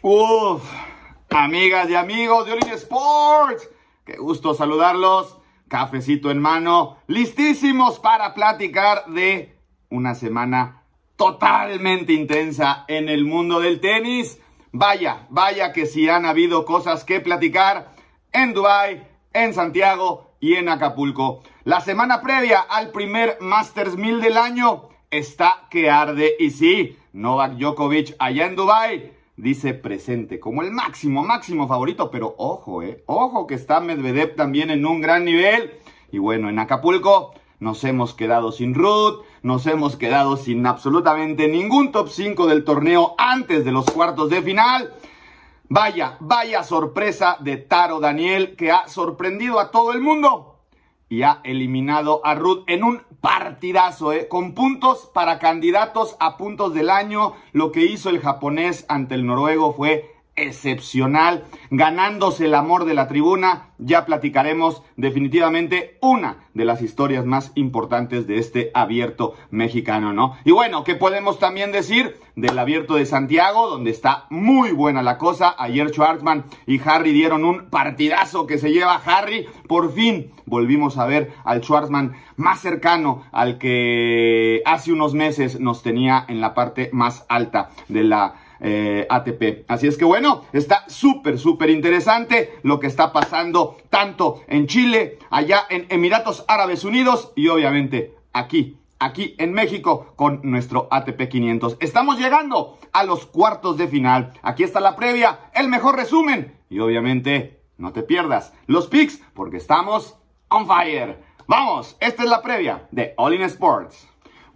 Uf, amigas y amigos de Olin Sports, qué gusto saludarlos, cafecito en mano, listísimos para platicar de una semana totalmente intensa en el mundo del tenis. Vaya, vaya que si han habido cosas que platicar en Dubai, en Santiago y en Acapulco. La semana previa al primer Masters 1000 del año está que arde y sí, Novak Djokovic allá en Dubai dice presente, como el máximo, máximo favorito, pero ojo, eh, ojo que está Medvedev también en un gran nivel. Y bueno, en Acapulco nos hemos quedado sin Ruth, nos hemos quedado sin absolutamente ningún top 5 del torneo antes de los cuartos de final. Vaya, vaya sorpresa de Taro Daniel que ha sorprendido a todo el mundo y ha eliminado a Ruth en un partidazo, ¿eh? con puntos para candidatos a puntos del año. Lo que hizo el japonés ante el noruego fue excepcional, ganándose el amor de la tribuna. Ya platicaremos definitivamente una de las historias más importantes de este abierto mexicano, ¿no? Y bueno, ¿qué podemos también decir del abierto de Santiago, donde está muy buena la cosa? Ayer Schwartzman y Harry dieron un partidazo que se lleva Harry. Por fin volvimos a ver al Schwartzman más cercano al que hace unos meses nos tenía en la parte más alta de la eh, ATP. Así es que bueno, está súper, súper interesante lo que está pasando tanto en Chile, allá en Emiratos Árabes Unidos y obviamente aquí aquí en México con nuestro ATP 500. Estamos llegando a los cuartos de final. Aquí está la previa, el mejor resumen y obviamente no te pierdas los picks porque estamos on fire. Vamos, esta es la previa de All in Sports.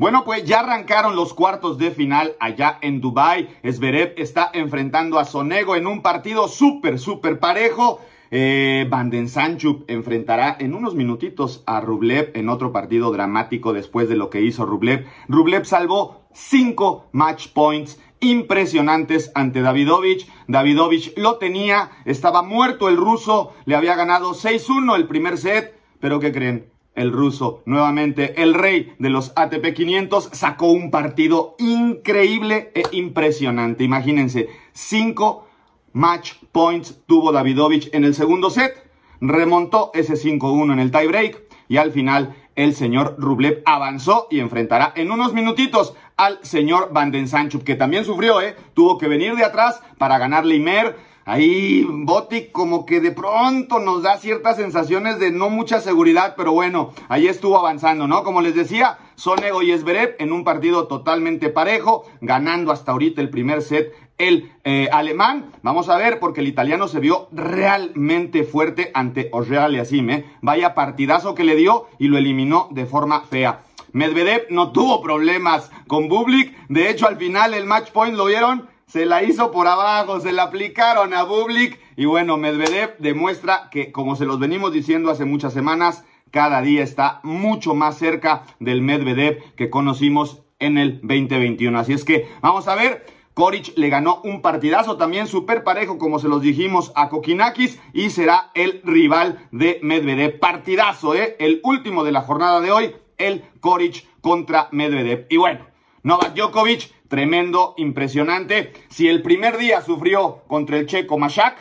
Bueno, pues ya arrancaron los cuartos de final allá en Dubai. Esverev está enfrentando a Sonego en un partido súper, súper parejo. Eh, Banden Sanchup enfrentará en unos minutitos a Rublev en otro partido dramático después de lo que hizo Rublev. Rublev salvó cinco match points impresionantes ante Davidovich. Davidovich lo tenía, estaba muerto el ruso, le había ganado 6-1 el primer set, pero ¿qué creen? el ruso, nuevamente el rey de los ATP 500, sacó un partido increíble e impresionante. Imagínense, cinco match points tuvo Davidovich en el segundo set, remontó ese 5-1 en el tiebreak y al final el señor Rublev avanzó y enfrentará en unos minutitos al señor sanchuk que también sufrió, ¿eh? tuvo que venir de atrás para ganar Leimer. Ahí Botic como que de pronto nos da ciertas sensaciones de no mucha seguridad, pero bueno, ahí estuvo avanzando, ¿no? Como les decía, Sonego y Esberep en un partido totalmente parejo, ganando hasta ahorita el primer set el eh, alemán. Vamos a ver, porque el italiano se vio realmente fuerte ante Orreal y ¿eh? Vaya partidazo que le dio y lo eliminó de forma fea. Medvedev no tuvo problemas con Bublik, de hecho al final el match point lo vieron se la hizo por abajo, se la aplicaron a Bublik. Y bueno, Medvedev demuestra que, como se los venimos diciendo hace muchas semanas, cada día está mucho más cerca del Medvedev que conocimos en el 2021. Así es que vamos a ver. Koric le ganó un partidazo también súper parejo, como se los dijimos a Kokinakis, y será el rival de Medvedev. Partidazo, ¿eh? El último de la jornada de hoy, el Koric contra Medvedev. Y bueno, Novak Djokovic tremendo, impresionante. Si el primer día sufrió contra el checo Mashak,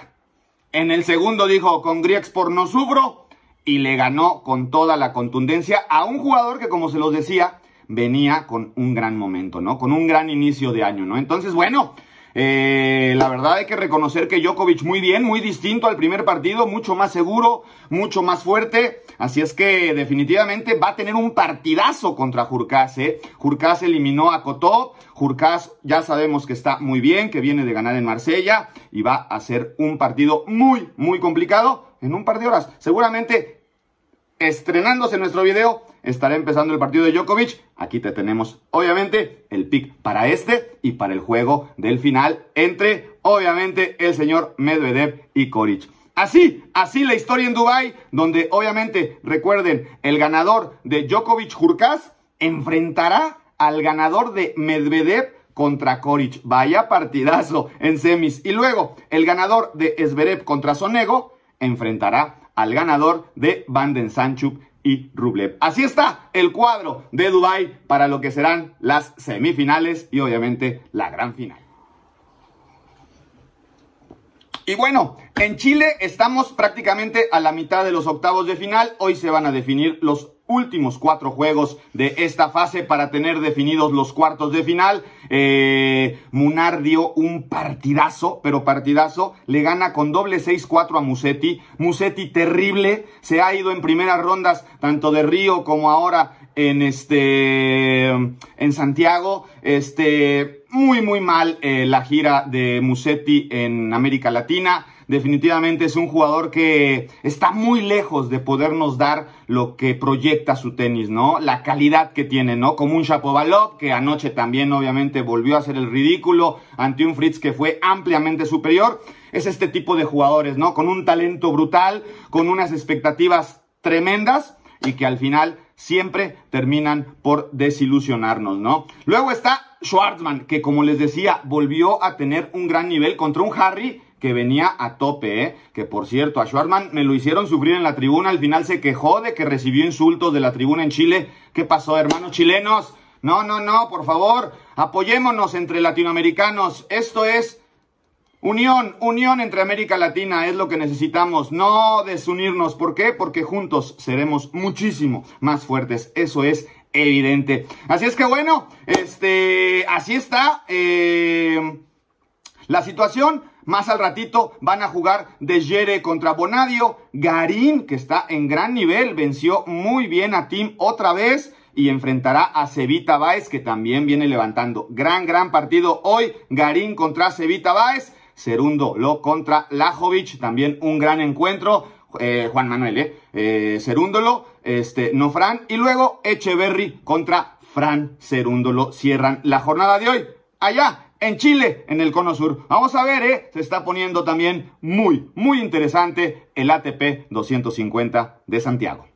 en el segundo dijo, con por no subro y le ganó con toda la contundencia a un jugador que, como se los decía, venía con un gran momento, ¿no? Con un gran inicio de año, ¿no? Entonces, bueno, eh, la verdad hay que reconocer que Djokovic muy bien, muy distinto al primer partido, mucho más seguro, mucho más fuerte. Así es que definitivamente va a tener un partidazo contra Jurkaz. ¿eh? eliminó a Cotó. Jurkaz ya sabemos que está muy bien, que viene de ganar en Marsella y va a ser un partido muy, muy complicado en un par de horas. Seguramente estrenándose nuestro video estará empezando el partido de Djokovic. Aquí te tenemos, obviamente, el pick para este y para el juego del final entre, obviamente, el señor Medvedev y Koric. Así, así la historia en Dubai, donde obviamente, recuerden, el ganador de Djokovic Jurkaz enfrentará al ganador de Medvedev contra Koric. Vaya partidazo en semis. Y luego, el ganador de Sverev contra Sonego enfrentará al ganador de Vanden Sanchuk y Rublev. Así está el cuadro de Dubai para lo que serán las semifinales y obviamente la gran final. Y bueno, en Chile estamos prácticamente a la mitad de los octavos de final. Hoy se van a definir los últimos cuatro juegos de esta fase para tener definidos los cuartos de final. Eh, Munar dio un partidazo, pero partidazo. Le gana con doble 6-4 a Musetti. Musetti terrible. Se ha ido en primeras rondas tanto de Río como ahora en este en Santiago este muy muy mal eh, la gira de Musetti en América Latina definitivamente es un jugador que está muy lejos de podernos dar lo que proyecta su tenis, ¿no? La calidad que tiene, ¿no? Como un Shapovalov, que anoche también obviamente volvió a hacer el ridículo ante un Fritz que fue ampliamente superior. Es este tipo de jugadores, ¿no? Con un talento brutal, con unas expectativas tremendas y que al final siempre terminan por desilusionarnos, ¿no? Luego está Schwartzman, que como les decía, volvió a tener un gran nivel contra un Harry que venía a tope, ¿eh? Que por cierto, a Schwartzman me lo hicieron sufrir en la tribuna, al final se quejó de que recibió insultos de la tribuna en Chile. ¿Qué pasó, hermanos chilenos? No, no, no, por favor, apoyémonos entre latinoamericanos. Esto es unión, unión entre América Latina, es lo que necesitamos. No desunirnos, ¿por qué? Porque juntos seremos muchísimo más fuertes. Eso es evidente. Así es que bueno, este, así está eh, la situación. Más al ratito van a jugar De Jere contra Bonadio. Garín, que está en gran nivel, venció muy bien a Tim otra vez y enfrentará a Cevita Báez, que también viene levantando. Gran, gran partido hoy. Garín contra Cevita Báez. Cerúndolo contra Lajovic. También un gran encuentro. Eh, Juan Manuel, eh. eh. Cerúndolo, este, no Fran. Y luego Echeverry contra Fran Cerúndolo. Cierran la jornada de hoy. Allá en Chile, en el Cono Sur. Vamos a ver, ¿eh? se está poniendo también muy, muy interesante el ATP 250 de Santiago.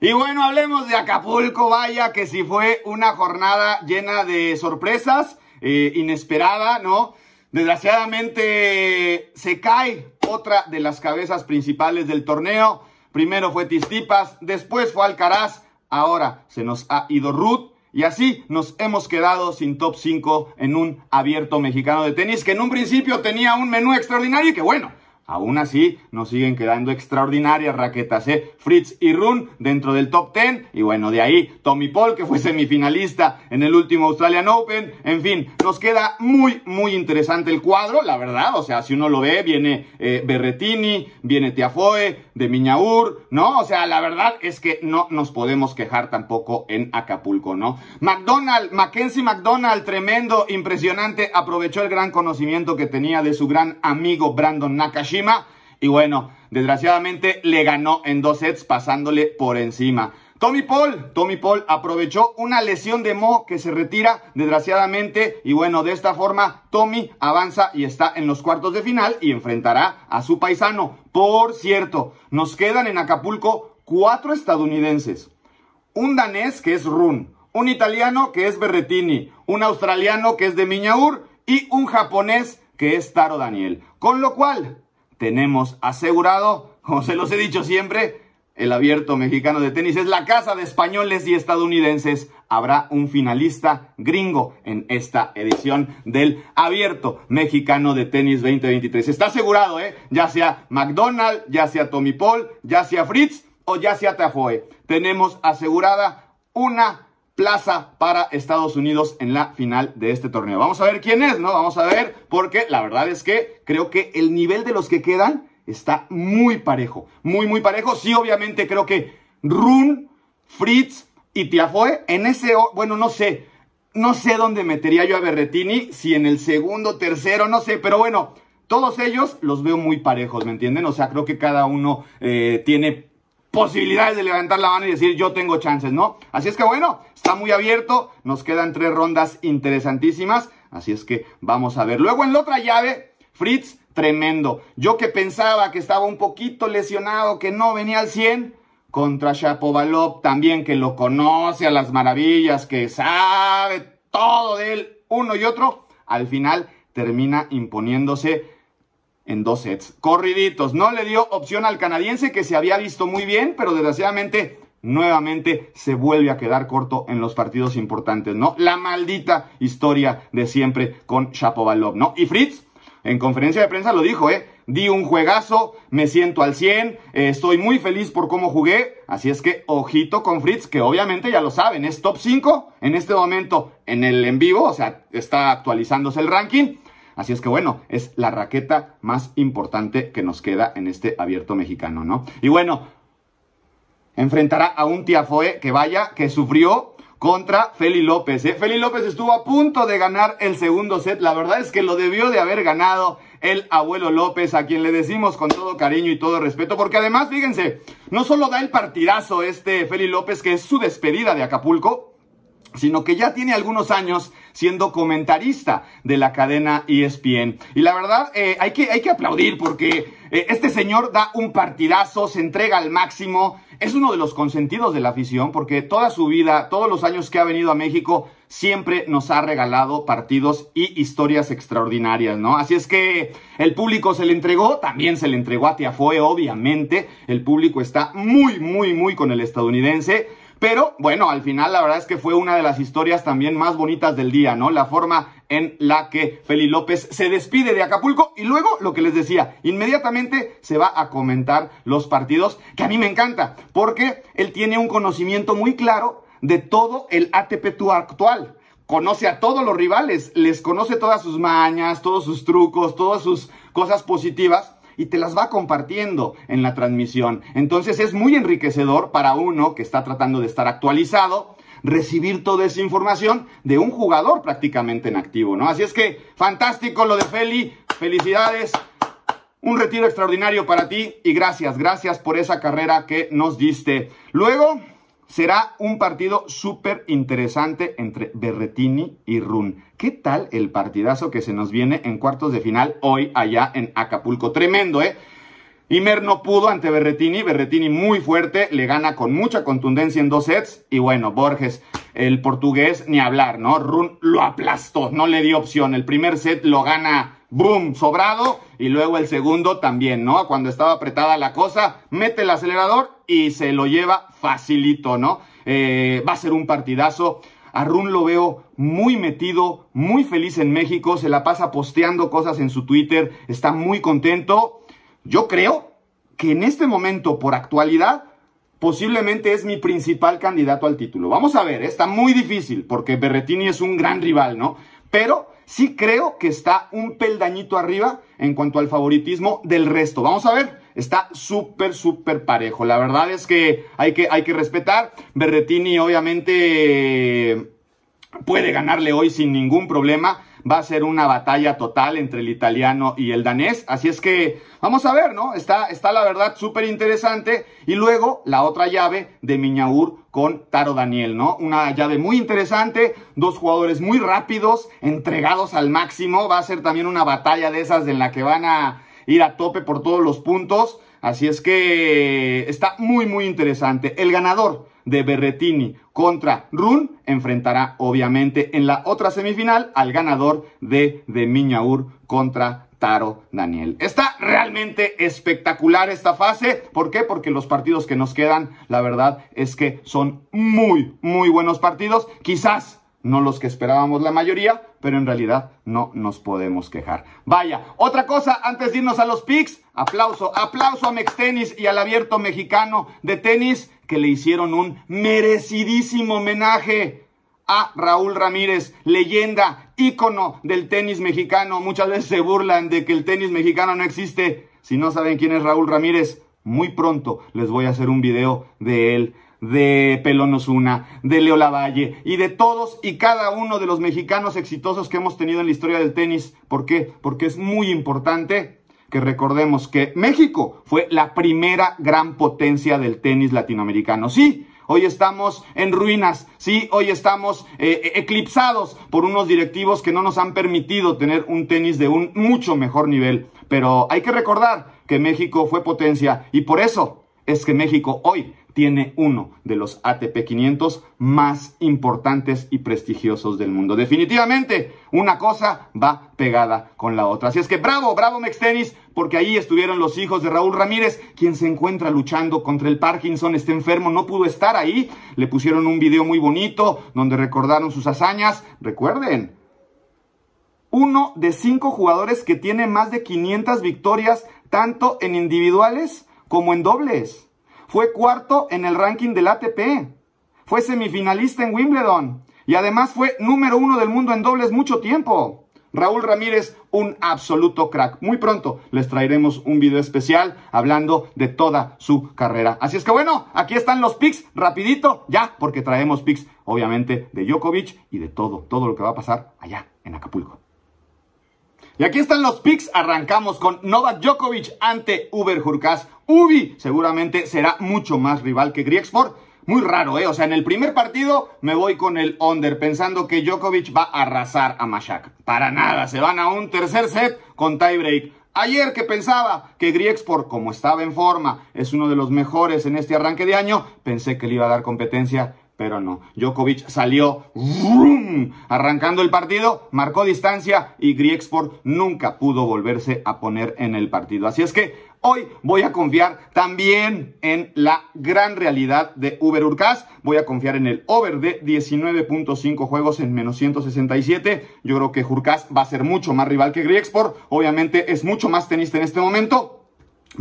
Y bueno, hablemos de Acapulco, vaya que si fue una jornada llena de sorpresas, eh, inesperada, ¿no? Desgraciadamente se cae otra de las cabezas principales del torneo. Primero fue Tistipas, después fue Alcaraz, ahora se nos ha ido Ruth y así nos hemos quedado sin top 5 en un abierto mexicano de tenis que en un principio tenía un menú extraordinario y que bueno, Aún así, nos siguen quedando extraordinarias raquetas, ¿eh? Fritz y Run dentro del top 10. Y bueno, de ahí Tommy Paul, que fue semifinalista en el último Australian Open. En fin, nos queda muy, muy interesante el cuadro, la verdad. O sea, si uno lo ve, viene eh, Berretini, viene Tiafoe, de Miñaur, ¿no? O sea, la verdad es que no nos podemos quejar tampoco en Acapulco, ¿no? McDonald, Mackenzie McDonald, tremendo, impresionante, aprovechó el gran conocimiento que tenía de su gran amigo Brandon Nakashi y bueno, desgraciadamente le ganó en dos sets pasándole por encima. Tommy Paul, Tommy Paul aprovechó una lesión de Mo que se retira desgraciadamente y bueno, de esta forma Tommy avanza y está en los cuartos de final y enfrentará a su paisano. Por cierto, nos quedan en Acapulco cuatro estadounidenses, un danés que es Run, un italiano que es Berretini, un australiano que es de Miñaur y un japonés que es Taro Daniel. Con lo cual, tenemos asegurado, como se los he dicho siempre, el abierto mexicano de tenis es la casa de españoles y estadounidenses. Habrá un finalista gringo en esta edición del abierto mexicano de tenis 2023. Está asegurado, ¿eh? Ya sea McDonald, ya sea Tommy Paul, ya sea Fritz o ya sea Tafoe. Tenemos asegurada una plaza para Estados Unidos en la final de este torneo. Vamos a ver quién es, ¿no? Vamos a ver, porque la verdad es que creo que el nivel de los que quedan está muy parejo, muy, muy parejo. Sí, obviamente creo que Run, Fritz y Tiafoe, en ese, bueno, no sé, no sé dónde metería yo a Berretini, si en el segundo, tercero, no sé, pero bueno, todos ellos los veo muy parejos, ¿me entienden? O sea, creo que cada uno eh, tiene posibilidades de levantar la mano y decir yo tengo chances, ¿no? Así es que bueno, está muy abierto, nos quedan tres rondas interesantísimas, así es que vamos a ver. Luego en la otra llave, Fritz, tremendo. Yo que pensaba que estaba un poquito lesionado, que no venía al 100, contra Shapovalov también que lo conoce a las maravillas, que sabe todo de él, uno y otro, al final termina imponiéndose en dos sets. Corriditos, no le dio opción al canadiense que se había visto muy bien, pero desgraciadamente nuevamente se vuelve a quedar corto en los partidos importantes, ¿no? La maldita historia de siempre con Shapovalov, ¿no? Y Fritz, en conferencia de prensa lo dijo, ¿eh? Di un juegazo, me siento al 100, eh, estoy muy feliz por cómo jugué, así es que ojito con Fritz, que obviamente ya lo saben, es top 5 en este momento en el en vivo, o sea, está actualizándose el ranking, Así es que bueno, es la raqueta más importante que nos queda en este abierto mexicano, ¿no? Y bueno, enfrentará a un Tiafoe que vaya, que sufrió contra Feli López. ¿eh? Feli López estuvo a punto de ganar el segundo set. La verdad es que lo debió de haber ganado el abuelo López, a quien le decimos con todo cariño y todo respeto, porque además, fíjense, no solo da el partidazo este Feli López, que es su despedida de Acapulco, sino que ya tiene algunos años siendo comentarista de la cadena ESPN. Y la verdad, eh, hay, que, aplaudir porque eh, este señor da un partidazo, se entrega al máximo, es uno de los consentidos de la afición porque toda su vida, todos los años que ha venido a México, siempre nos ha regalado partidos y historias extraordinarias, ¿no? Así es que el público se le entregó, también se le entregó a fue obviamente, el público está muy, muy, muy con el estadounidense. Pero bueno, al final la verdad es que fue una de las historias también más bonitas del día, ¿no? La forma en la que Feli López se despide de Acapulco y luego lo que les decía, inmediatamente se va a comentar los partidos que a mí me encanta, porque él tiene un conocimiento muy claro de todo el ATP actual conoce a todos los rivales, les conoce todas sus mañas, todos sus trucos, todas sus cosas positivas y te las va compartiendo en la transmisión. Entonces es muy enriquecedor para uno que está tratando de estar actualizado recibir toda esa información de un jugador prácticamente en activo, ¿no? Así es que fantástico lo de Feli, felicidades, un retiro extraordinario para ti y gracias, gracias por esa carrera que nos diste. Luego será un partido súper interesante entre Berretini y Run. ¿Qué tal el partidazo que se nos viene en cuartos de final hoy allá en Acapulco? Tremendo, ¿eh? Imer no pudo ante Berretini, Berretini muy fuerte, le gana con mucha contundencia en dos sets y bueno, Borges, el portugués, ni hablar, ¿no? Run lo aplastó, no le dio opción, el primer set lo gana, boom, sobrado y luego el segundo también, ¿no? Cuando estaba apretada la cosa, mete el acelerador y se lo lleva facilito, ¿no? Eh, va a ser un partidazo. A lo veo muy metido, muy feliz en México, se la pasa posteando cosas en su Twitter, está muy contento. Yo creo que en este momento, por actualidad, posiblemente es mi principal candidato al título. Vamos a ver, ¿eh? está muy difícil porque Berretini es un gran rival, ¿no? Pero sí creo que está un peldañito arriba en cuanto al favoritismo del resto. Vamos a ver Está súper, súper parejo. La verdad es que hay que, hay que respetar. Berretini obviamente puede ganarle hoy sin ningún problema. Va a ser una batalla total entre el italiano y el danés. Así es que vamos a ver, ¿no? Está, está la verdad súper interesante. Y luego la otra llave de Miñaur con Taro Daniel, ¿no? Una llave muy interesante, dos jugadores muy rápidos, entregados al máximo. Va a ser también una batalla de esas en la que van a ir a tope por todos los puntos. Así es que está muy, muy interesante. El ganador de Berretini contra Run enfrentará obviamente en la otra semifinal al ganador de, de Miñaur contra Taro Daniel. Está realmente espectacular esta fase. ¿Por qué? Porque los partidos que nos quedan, la verdad es que son muy, muy buenos partidos. Quizás no los que esperábamos la mayoría, pero en realidad no nos podemos quejar. Vaya, otra cosa, antes de irnos a los pics, aplauso, aplauso a Mextenis y al abierto mexicano de tenis que le hicieron un merecidísimo homenaje a Raúl Ramírez, leyenda, ícono del tenis mexicano. Muchas veces se burlan de que el tenis mexicano no existe. Si no saben quién es Raúl Ramírez, muy pronto les voy a hacer un video de él de Pelón Osuna, de Leo Lavalle y de todos y cada uno de los mexicanos exitosos que hemos tenido en la historia del tenis. ¿Por qué? Porque es muy importante que recordemos que México fue la primera gran potencia del tenis latinoamericano. Sí, hoy estamos en ruinas, sí, hoy estamos eh, eh, eclipsados por unos directivos que no nos han permitido tener un tenis de un mucho mejor nivel. Pero hay que recordar que México fue potencia y por eso es que México hoy tiene uno de los ATP 500 más importantes y prestigiosos del mundo. Definitivamente, una cosa va pegada con la otra. Así es que bravo, bravo Mextenis, porque ahí estuvieron los hijos de Raúl Ramírez, quien se encuentra luchando contra el Parkinson, está enfermo, no pudo estar ahí. Le pusieron un video muy bonito donde recordaron sus hazañas. Recuerden, uno de cinco jugadores que tiene más de 500 victorias, tanto en individuales como en dobles. Fue cuarto en el ranking del ATP. Fue semifinalista en Wimbledon. Y además fue número uno del mundo en dobles mucho tiempo. Raúl Ramírez, un absoluto crack. Muy pronto les traeremos un video especial hablando de toda su carrera. Así es que bueno, aquí están los pics rapidito, ya, porque traemos pics obviamente, de Djokovic y de todo, todo lo que va a pasar allá en Acapulco. Y aquí están los picks. Arrancamos con Novak Djokovic ante Uber Ubi seguramente será mucho más rival que Grieksport. Muy raro, ¿eh? O sea, en el primer partido me voy con el under, pensando que Djokovic va a arrasar a Mashak. Para nada, se van a un tercer set con tiebreak. Ayer que pensaba que Griexport, como estaba en forma, es uno de los mejores en este arranque de año, pensé que le iba a dar competencia pero no. Djokovic salió arrancando el partido, marcó distancia y Griexport nunca pudo volverse a poner en el partido. Así es que Hoy voy a confiar también en la gran realidad de Uber Urkaz. Voy a confiar en el over de 19.5 juegos en menos 167. Yo creo que Urkaz va a ser mucho más rival que Griexport. Obviamente es mucho más tenista en este momento.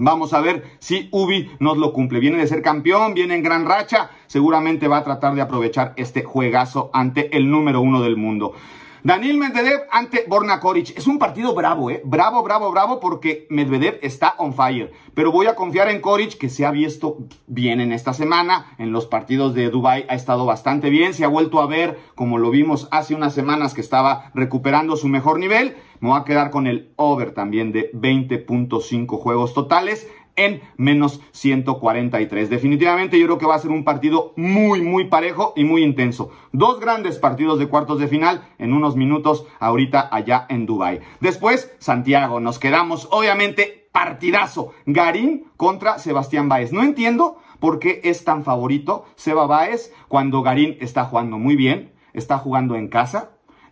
Vamos a ver si Ubi nos lo cumple. Viene de ser campeón, viene en gran racha. Seguramente va a tratar de aprovechar este juegazo ante el número uno del mundo. Daniel Medvedev ante Borna Koric. Es un partido bravo, ¿eh? Bravo, bravo, bravo, porque Medvedev está on fire. Pero voy a confiar en Koric, que se ha visto bien en esta semana. En los partidos de Dubai ha estado bastante bien. Se ha vuelto a ver, como lo vimos hace unas semanas, que estaba recuperando su mejor nivel. Me voy a quedar con el over también de 20.5 juegos totales en menos 143. Definitivamente yo creo que va a ser un partido muy, muy parejo y muy intenso. Dos grandes partidos de cuartos de final en unos minutos ahorita allá en Dubai. Después, Santiago, nos quedamos obviamente partidazo. Garín contra Sebastián báez No entiendo por qué es tan favorito Seba báez cuando Garín está jugando muy bien, está jugando en casa,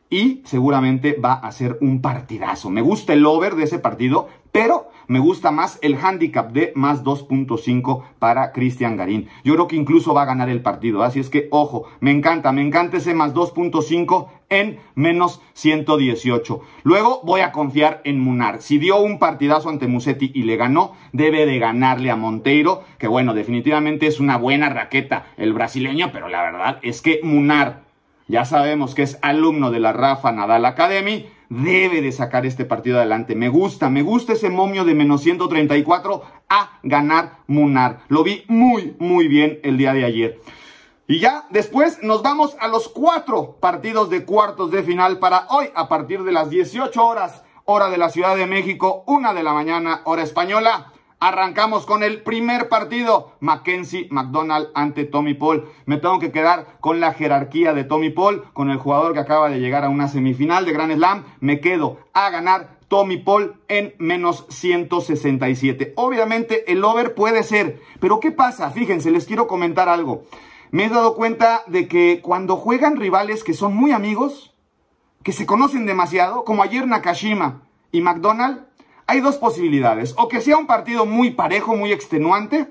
y seguramente va a ser un partidazo. Me gusta el over de ese partido pero me gusta más el handicap de más 2.5 para Cristian Garín. Yo creo que incluso va a ganar el partido, así es que ojo, me encanta, me encanta ese más 2.5 en menos 118. Luego voy a confiar en Munar. Si dio un partidazo ante Musetti y le ganó, debe de ganarle a Monteiro, que bueno, definitivamente es una buena raqueta el brasileño, pero la verdad es que Munar, ya sabemos que es alumno de la Rafa Nadal Academy, debe de sacar este partido adelante. Me gusta, me gusta ese momio de menos 134 a ganar Munar. Lo vi muy, muy bien el día de ayer. Y ya después nos vamos a los cuatro partidos de cuartos de final para hoy a partir de las 18 horas, hora de la Ciudad de México, una de la mañana, hora española. Arrancamos con el primer partido. Mackenzie McDonald ante Tommy Paul. Me tengo que quedar con la jerarquía de Tommy Paul, con el jugador que acaba de llegar a una semifinal de Grand Slam. Me quedo a ganar Tommy Paul en menos 167. Obviamente el over puede ser, pero ¿qué pasa? Fíjense, les quiero comentar algo. Me he dado cuenta de que cuando juegan rivales que son muy amigos, que se conocen demasiado, como ayer Nakashima y McDonald, hay dos posibilidades, o que sea un partido muy parejo, muy extenuante,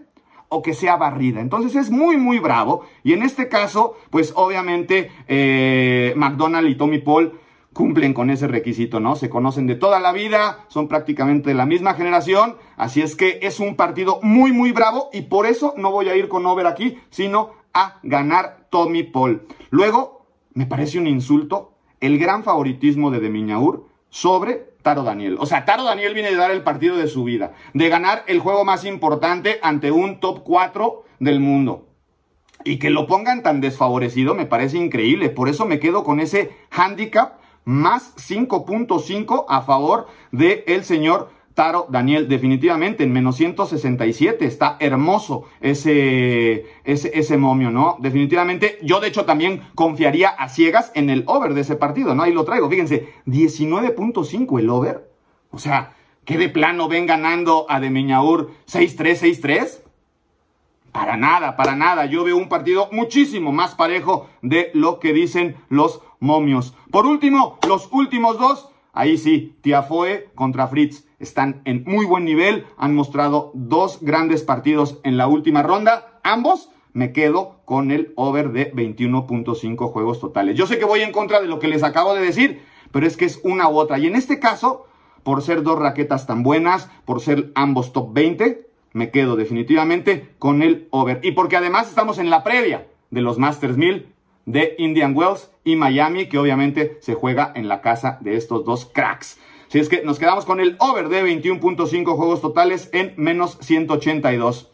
o que sea barrida. Entonces es muy, muy bravo. Y en este caso, pues obviamente eh, McDonald y Tommy Paul cumplen con ese requisito, ¿no? Se conocen de toda la vida, son prácticamente de la misma generación, así es que es un partido muy, muy bravo y por eso no voy a ir con over aquí, sino a ganar Tommy Paul. Luego, me parece un insulto el gran favoritismo de Demiñaur sobre Taro Daniel. O sea, Taro Daniel viene de dar el partido de su vida, de ganar el juego más importante ante un top 4 del mundo. Y que lo pongan tan desfavorecido me parece increíble. Por eso me quedo con ese handicap más 5.5 a favor del el señor Taro Daniel, definitivamente en menos 167 está hermoso ese, ese, momio, ¿no? Definitivamente, yo de hecho también confiaría a ciegas en el over de ese partido, ¿no? Ahí lo traigo, fíjense, 19.5 el over. O sea, que de plano ven ganando a Demeñaur 6-3, 6-3. Para nada, para nada. Yo veo un partido muchísimo más parejo de lo que dicen los momios. Por último, los últimos dos. Ahí sí, Tiafoe contra Fritz están en muy buen nivel, han mostrado dos grandes partidos en la última ronda, ambos me quedo con el over de 21.5 juegos totales. Yo sé que voy en contra de lo que les acabo de decir, pero es que es una u otra. Y en este caso, por ser dos raquetas tan buenas, por ser ambos top 20, me quedo definitivamente con el over. Y porque además estamos en la previa de los Masters 1000 de Indian Wells y Miami, que obviamente se juega en la casa de estos dos cracks es que nos quedamos con el over de 21.5 juegos totales en menos 182.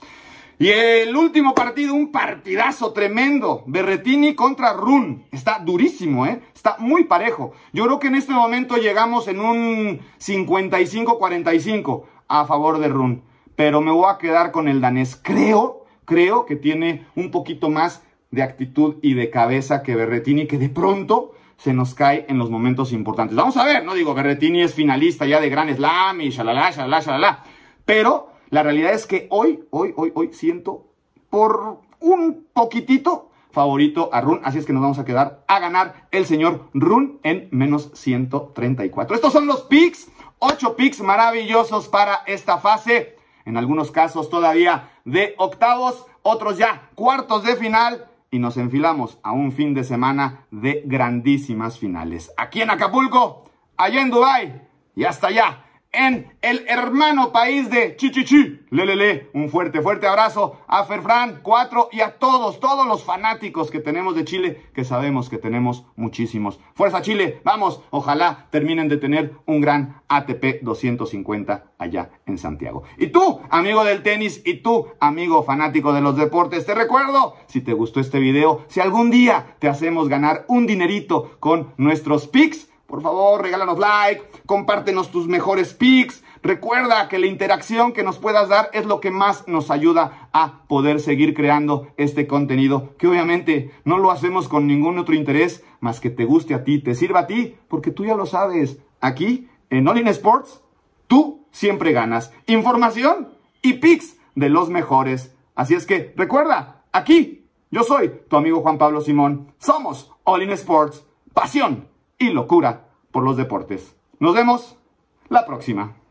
Y el último partido, un partidazo tremendo. Berretini contra Run. Está durísimo, ¿eh? Está muy parejo. Yo creo que en este momento llegamos en un 55-45 a favor de Run. Pero me voy a quedar con el danés. Creo, creo que tiene un poquito más de actitud y de cabeza que Berretini, que de pronto se nos cae en los momentos importantes. Vamos a ver, no digo, Berretini es finalista ya de Gran Slam y shalala, shalala, shalala. Pero la realidad es que hoy, hoy, hoy, hoy siento por un poquitito favorito a Run, así es que nos vamos a quedar a ganar el señor Run en menos 134. Estos son los picks, 8 picks maravillosos para esta fase, en algunos casos todavía de octavos, otros ya cuartos de final, y nos enfilamos a un fin de semana de grandísimas finales. Aquí en Acapulco, allá en Dubái y hasta allá en el hermano país de Chichichi. Lelele, le, un fuerte, fuerte abrazo a Ferfran 4 y a todos, todos los fanáticos que tenemos de Chile, que sabemos que tenemos muchísimos. Fuerza Chile, vamos, ojalá terminen de tener un gran ATP 250 allá en Santiago. Y tú, amigo del tenis, y tú, amigo fanático de los deportes, te recuerdo, si te gustó este video, si algún día te hacemos ganar un dinerito con nuestros picks, por favor, regálanos like, compártenos tus mejores pics. Recuerda que la interacción que nos puedas dar es lo que más nos ayuda a poder seguir creando este contenido, que obviamente no lo hacemos con ningún otro interés más que te guste a ti, te sirva a ti, porque tú ya lo sabes. Aquí, en All In Sports, tú siempre ganas información y pics de los mejores. Así es que recuerda, aquí yo soy tu amigo Juan Pablo Simón. Somos All In Sports. Pasión y locura por los deportes. Nos vemos la próxima.